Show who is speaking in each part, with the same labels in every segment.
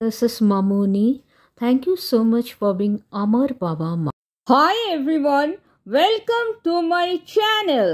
Speaker 1: This is Mamuni. Thank you so much for being Amar Baba Ma. Hi everyone. Welcome to my channel.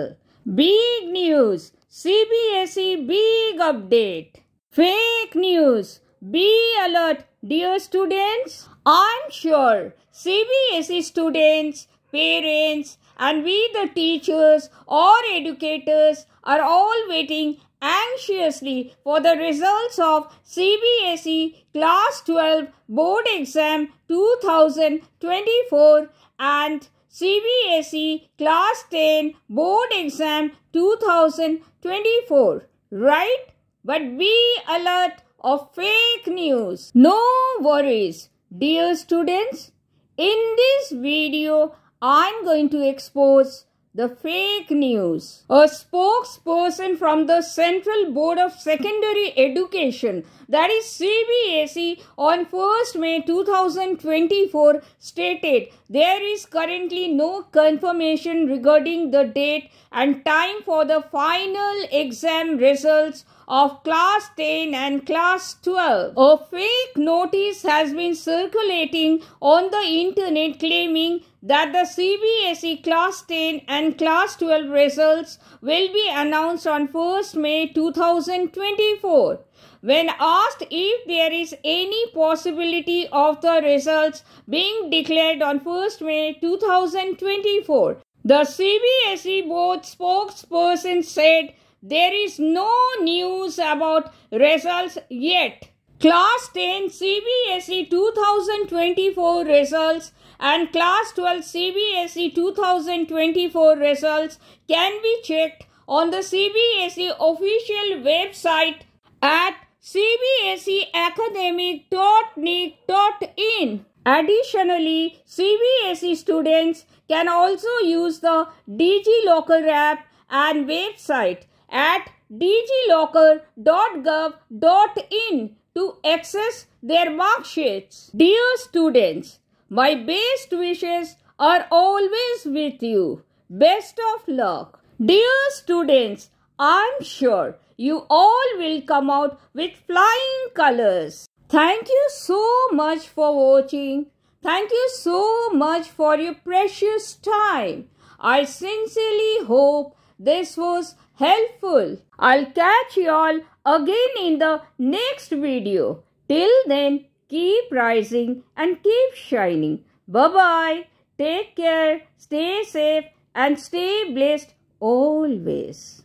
Speaker 1: Big news. CBSE big update. Fake news. Be alert dear students. I'm sure CBSE students parents, and we, the teachers or educators, are all waiting anxiously for the results of CBSE Class 12 Board Exam 2024 and CBSE Class 10 Board Exam 2024, right? But be alert of fake news. No worries, dear students. In this video, I'm going to expose the fake news. A spokesperson from the Central Board of Secondary Education, that is CBSE, on 1st May 2024 stated there is currently no confirmation regarding the date and time for the final exam results of class 10 and class 12. A fake notice has been circulating on the internet claiming that the CBSE Class 10 and Class 12 results will be announced on 1st May 2024. When asked if there is any possibility of the results being declared on 1st May 2024, the CBSE board spokesperson said there is no news about results yet. Class 10 CBSE 2024 results and Class 12 CBSE 2024 results can be checked on the CBSE official website at cbseacademic.nic.in. Additionally, CBSE students can also use the DigiLocker app and website at digilocker.gov.in to access their mark sheets. Dear students, my best wishes are always with you. Best of luck. Dear students, I'm sure you all will come out with flying colors. Thank you so much for watching. Thank you so much for your precious time. I sincerely hope this was helpful. I'll catch you all again in the next video. Till then, keep rising and keep shining. Bye-bye. Take care, stay safe and stay blessed always.